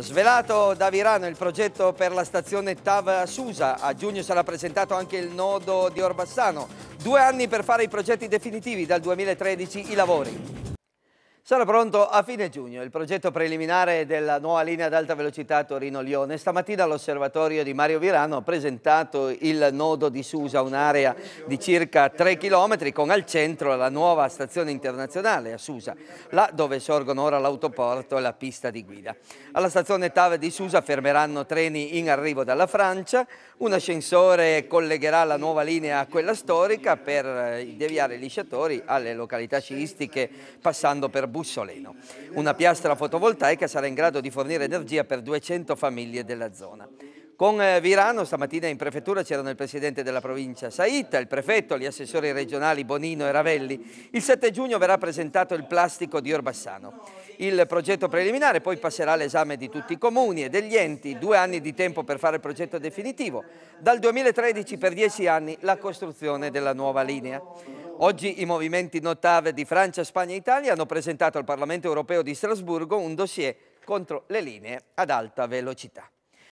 Svelato da Virano il progetto per la stazione TAV Susa, a giugno sarà presentato anche il nodo di Orbassano. Due anni per fare i progetti definitivi, dal 2013 i lavori. Sarà pronto a fine giugno il progetto preliminare della nuova linea ad alta velocità Torino-Lione. Stamattina l'osservatorio di Mario Virano ha presentato il nodo di Susa, un'area di circa 3 km con al centro la nuova stazione internazionale a Susa, là dove sorgono ora l'autoporto e la pista di guida. Alla stazione TAV di Susa fermeranno treni in arrivo dalla Francia, un ascensore collegherà la nuova linea a quella storica per eh, deviare i lisciatori alle località sciistiche passando per Bussoleno. Una piastra fotovoltaica sarà in grado di fornire energia per 200 famiglie della zona. Con eh, Virano stamattina in prefettura c'erano il presidente della provincia Saita, il prefetto, gli assessori regionali Bonino e Ravelli. Il 7 giugno verrà presentato il plastico di Orbassano. Il progetto preliminare poi passerà all'esame di tutti i comuni e degli enti, due anni di tempo per fare il progetto definitivo. Dal 2013 per dieci anni la costruzione della nuova linea. Oggi i movimenti Notave di Francia, Spagna e Italia hanno presentato al Parlamento europeo di Strasburgo un dossier contro le linee ad alta velocità.